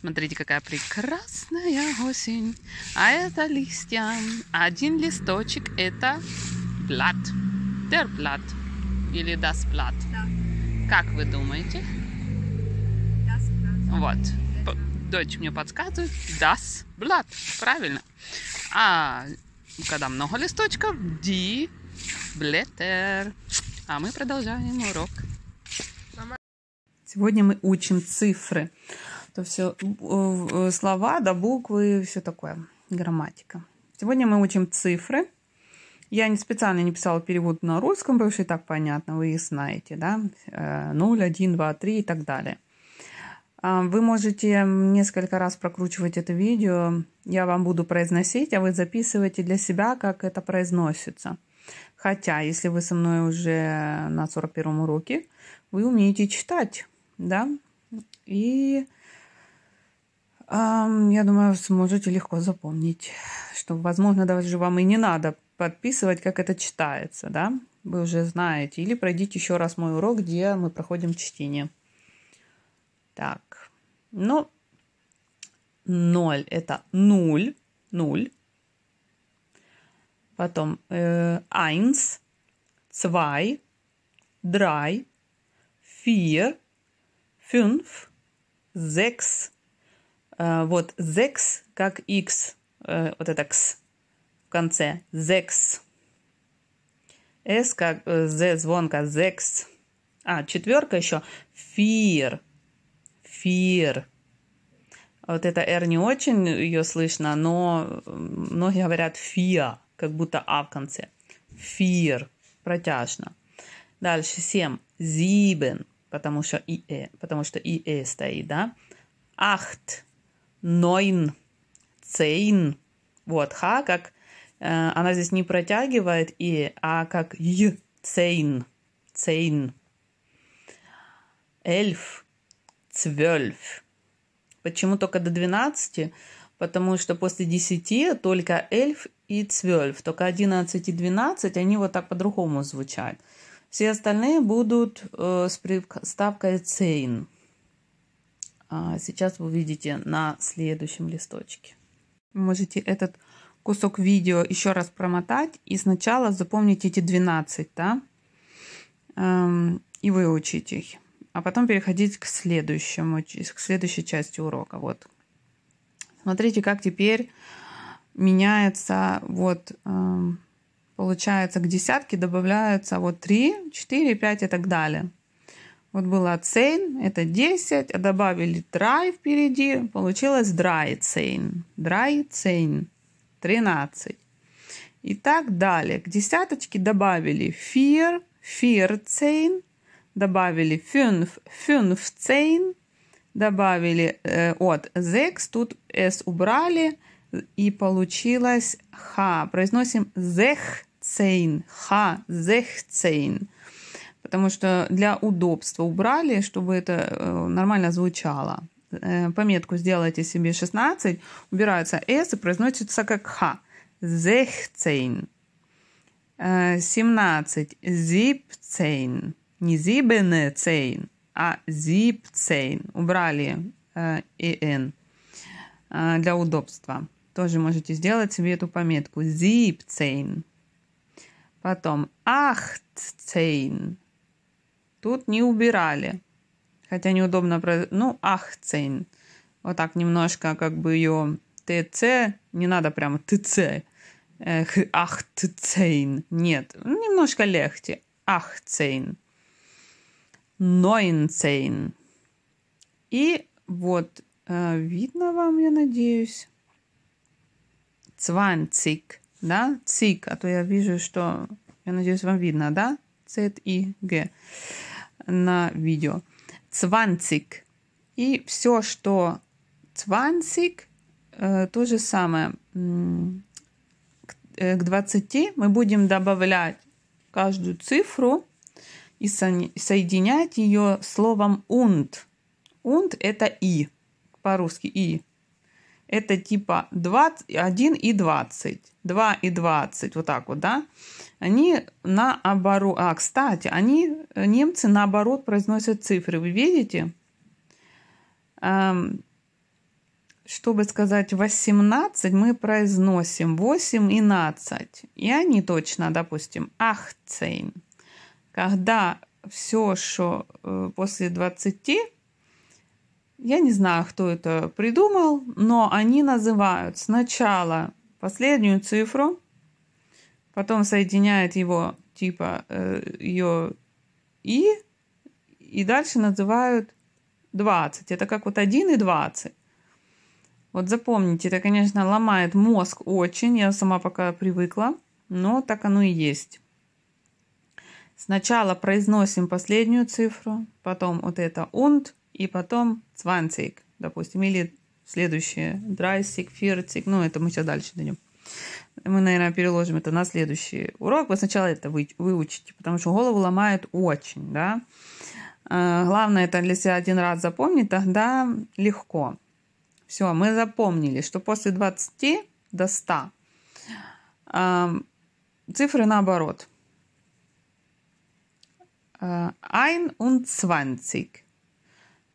Смотрите, какая прекрасная осень. А это листья. Один листочек – это блат. Дерблат. Или дасблат. Да. Как вы думаете? Das Вот. Дочь мне подсказывает. Das плат. Правильно. А когда много листочков, die Blätter. А мы продолжаем урок. Сегодня мы учим цифры что все э, э, слова, до да, буквы, все такое, грамматика. Сегодня мы учим цифры. Я не специально не писала перевод на русском, потому что и так понятно, вы знаете, да, 0, 1, 2, 3 и так далее. А, вы можете несколько раз прокручивать это видео. Я вам буду произносить, а вы записываете для себя, как это произносится. Хотя, если вы со мной уже на 41 уроке, вы умеете читать, да, и я думаю, сможете легко запомнить, что, возможно, даже вам и не надо подписывать, как это читается, да? Вы уже знаете. Или пройдите еще раз мой урок, где мы проходим чтение. Так. Ну, ноль – это нуль, нуль. Потом э, eins, zwei, drei, vier, fünf, sechs – Э, вот «зекс» как x, э, вот это x в конце, «зекс». S как э, «з» звонка, «зекс». А, четверка еще, fear, fear. Вот это r не очень ее слышно, но многие говорят fear, как будто «а» в конце. fear протяжно. Дальше «семь», «зибен», потому что и «э», потому что и «э» стоит, да? Acht нойн, цейн. Вот, ха как э, она здесь не протягивает и, а как й, цейн, цейн. Эльф, цвельф. Почему только до 12? Потому что после 10 только эльф и цвельф. Только 11 и 12, они вот так по-другому звучат. Все остальные будут э, с приставкой цейн. А сейчас вы увидите на следующем листочке. можете этот кусок видео еще раз промотать и сначала запомнить эти 12, да, эм, и выучить их. А потом переходить к следующему, к следующей части урока. Вот. Смотрите, как теперь меняется вот эм, получается к десятке добавляются вот 3, 4, 5 и так далее. Вот была цейн, это 10, а добавили try впереди, получилось dry цейн. Dry цейн 13. И так далее. К десяточке добавили fear, fear цейн, добавили fünf, fünf цейн, добавили э, от zex, тут s убрали, и получилось ха. Произносим зехцейн, ха, зехцейн потому что для удобства убрали, чтобы это э, нормально звучало. Э, пометку сделайте себе 16, убирается S и произносится как Х. Зехцейн. 17. Э, зипцейн. Не зибенецейн, а зипцейн. Убрали эн для удобства. Тоже можете сделать себе эту пометку. Зипцейн. Потом ахтцейн. Тут не убирали. Хотя неудобно... про Ну, ахцейн. Вот так немножко как бы ее ТЦ. Не надо прямо ТЦ. Эх, ахцейн. Нет. Ну, немножко легче. Ахцейн. Нойнцейн. И вот э, видно вам, я надеюсь. Цванцик, да? Цик, а то я вижу, что... Я надеюсь, вам видно, да? Z-I-G на видео. Цванцик. И все, что цванцик, э, то же самое. К 20 э, мы будем добавлять каждую цифру и соединять ее словом und. Und – это и, по-русски и это типа 20, 1 и 20, 2 и 20, вот так вот, да, они наоборот, а, кстати, они, э, немцы наоборот произносят цифры, вы видите? Эм, чтобы сказать 18, мы произносим 8 и 12. И они точно, допустим, 18. Когда все, что э, после 20, я не знаю, кто это придумал, но они называют сначала последнюю цифру, потом соединяет его типа э, ее и, и дальше называют 20. Это как вот 1 и 20. Вот запомните, это, конечно, ломает мозг очень, я сама пока привыкла, но так оно и есть. Сначала произносим последнюю цифру, потом вот это und, и потом 20, допустим, или следующее, драйсик, фирцик, ну, это мы сейчас дальше дадим. Мы, наверное, переложим это на следующий урок. Вы сначала это вы, выучите, потому что голову ломает очень, да. Э, главное это для себя один раз запомнить, тогда легко. Все, мы запомнили, что после 20 до 100 э, цифры наоборот. Э, ein und zwanzig –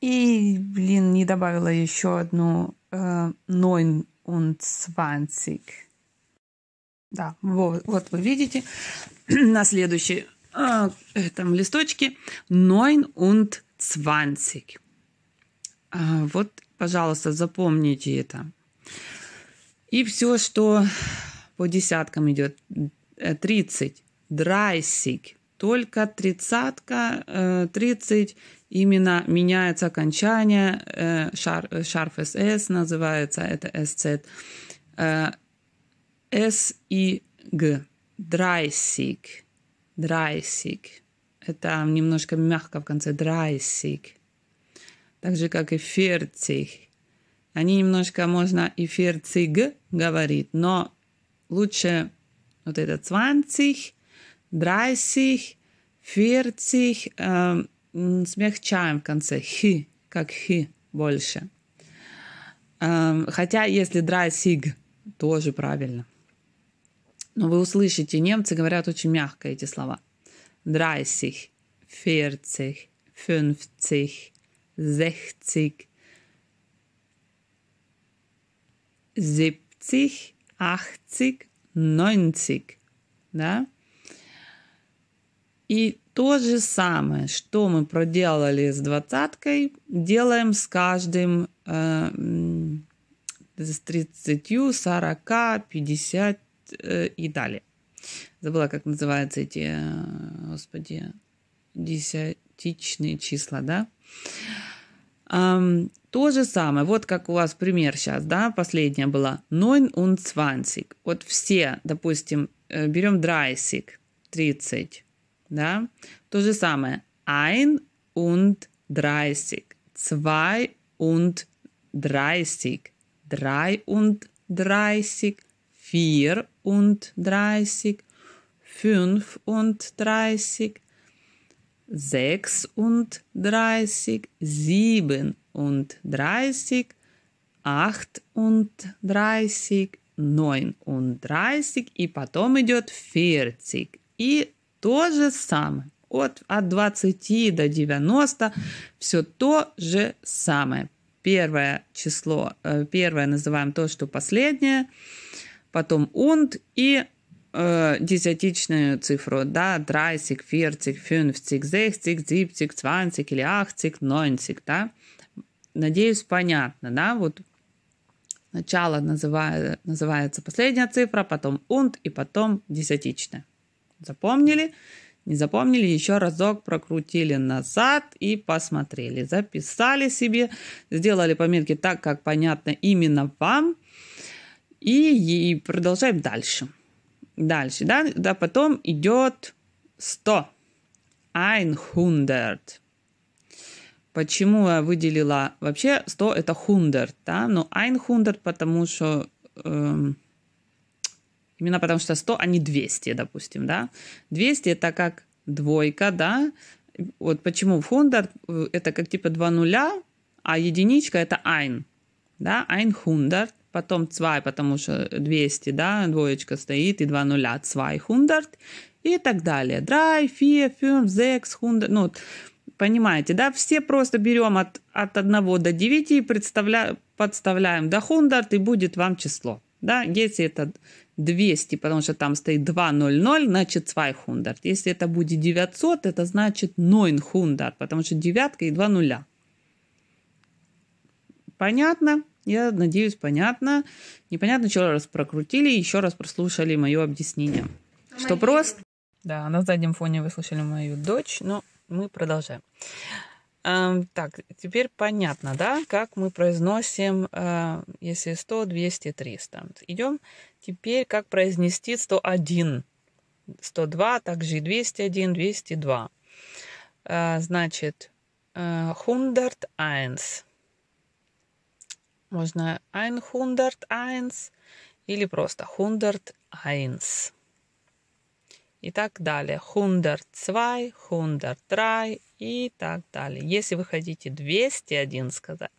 И, блин, не добавила еще одну э, 29. Да, вот, вот вы видите на следующей э, этом листочке 29. Э, а, вот, пожалуйста, запомните это. И все, что по десяткам идет 30, 30, только тридцатка, э, тридцать именно меняется окончание, э, шар, э, шарф СС называется, это СЦ, С и Г, драйсик, драйсик, это немножко мягко в конце, драйсик, так же, как и ферцих, они немножко, можно и ферциг говорить, но лучше вот этот 20, 30, 40, э, смягчаем в конце хи, как хи больше. Э, хотя если драйсиг, тоже правильно. Но вы услышите, немцы говорят очень мягко эти слова. Драйсих, ферцих, фюнфцих, зехцих, сепцих, ахцих, нойнцих. Да? И то же самое, что мы проделали с двадцаткой, делаем с каждым э, с 30, 40, 50 э, и далее. Забыла, как называются эти, э, господи, десятичные числа, да? Эм, то же самое. Вот как у вас пример сейчас, да, последняя была. 9 und 20. Вот все, допустим, э, берем драйсик 30, Да? То же самое. Ein und dreißig. Zwei und dreißig. Drei und dreißig. Vier und dreißig. Fünf und dreißig. Sechs und dreißig. Sieben und dreißig. Acht und dreißig. 39 и потом идет 40 и то же самое. От, от 20 до 90 все то же самое. Первое число, э, первое называем то, что последнее, потом und и э, десятичную цифру, да, 30, 40, 50, 60, 70, 20 или 80, 90, да. Надеюсь, понятно, да, вот сначала называю, называется последняя цифра, потом und и потом десятичная. Запомнили? Не запомнили, еще разок прокрутили назад и посмотрели. Записали себе, сделали пометки так, как понятно именно вам. И, и продолжаем дальше. Дальше, да, да, потом идет 100. 100. Почему я выделила? Вообще 100 это 100, да, но 100, потому что... Эм, Именно потому что 100, а не 200, допустим, да. 200 это как двойка, да. Вот почему в э, это как типа два нуля, а единичка это ein, да, ein hundert, потом 2, потому что 200, да, двоечка стоит, и два нуля, 200 и так далее. Драй, фе, фюм, зекс, хунда, ну, понимаете, да, все просто берем от, от 1 до 9 и представля, подставляем до хундарт, и будет вам число. Да, если это 200, потому что там стоит 200, значит 200. Если это будет 900, это значит 900, потому что девятка и два нуля. Понятно? Я надеюсь, понятно. Непонятно, что раз прокрутили, еще раз прослушали мое объяснение. А что просто... Да, на заднем фоне вы слышали мою дочь, но мы продолжаем. Эм, так, теперь понятно, да, как мы произносим, э, если 100, 200, 300. Идем Теперь как произнести 101, 102, а также и 201, 202. А, значит, э, hundert eins, Можно eins или просто hundert eins И так далее. hundert zwei, hundert drei и так далее. Если вы хотите 201 сказать,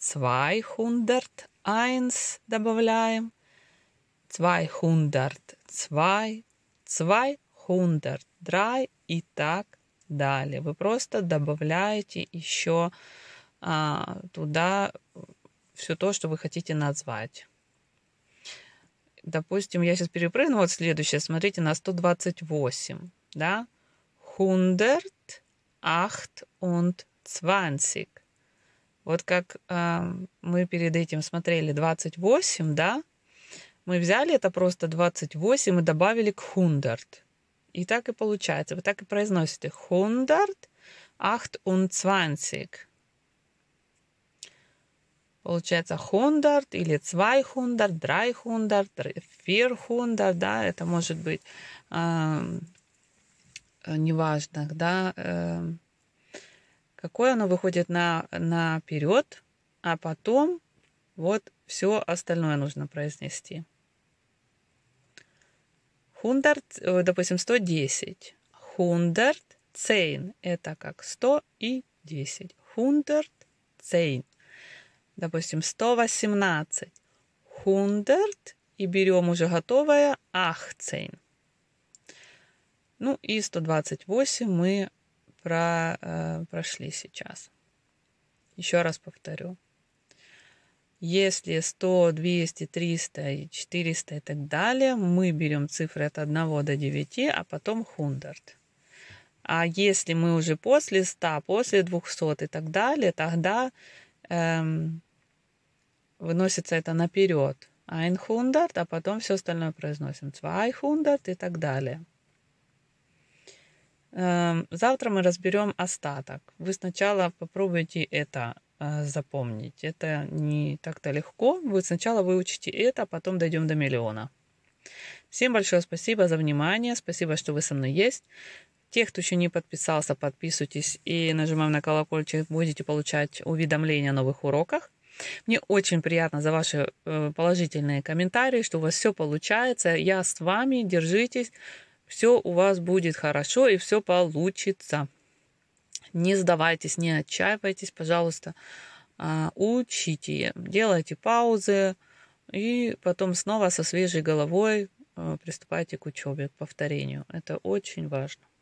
zwei hundert eins добавляем zweihundert цвай zweihundert драй и так далее. Вы просто добавляете еще а, туда все то, что вы хотите назвать. Допустим, я сейчас перепрыгну, вот следующее, смотрите, на 128, да? Хундерт acht und zwanzig. Вот как э, мы перед этим смотрели 28, да? Мы взяли это просто 28 и добавили к хундарт. И так и получается. Вы так и произносите. Хундарт, ахт und zwanzig. Получается хундарт или цвайхундарт, драйхундарт, фирхундарт, да, это может быть эм, э, неважно, да, э, какое оно выходит на, наперед, а потом вот все остальное нужно произнести. Хундарт, э, допустим, 110. Хундарт цейн – это как 100 и 10. Хундарт цейн. Допустим, 118. Хундарт и берем уже готовое ахцейн. Ну и 128 мы про, э, прошли сейчас. Еще раз повторю. Если 100, 200, 300, и 400 и так далее, мы берем цифры от 1 до 9, а потом хундарт. А если мы уже после 100, после 200 и так далее, тогда эм, выносится это наперед. Ein хундарт, а потом все остальное произносим. Zwei хундарт и так далее. Эм, завтра мы разберем остаток. Вы сначала попробуйте это а, запомнить. Это не так-то легко. Вы сначала выучите это, а потом дойдем до миллиона. Всем большое спасибо за внимание. Спасибо, что вы со мной есть. Те, кто еще не подписался, подписывайтесь и нажимаем на колокольчик, будете получать уведомления о новых уроках. Мне очень приятно за ваши э, положительные комментарии, что у вас все получается. Я с вами, держитесь, все у вас будет хорошо и все получится. Не сдавайтесь, не отчаивайтесь, пожалуйста. А, учите, делайте паузы и потом снова со свежей головой а, приступайте к учебе, к повторению. Это очень важно.